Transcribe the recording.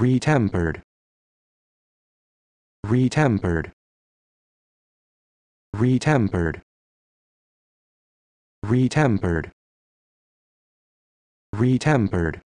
retempered retempered retempered retempered retempered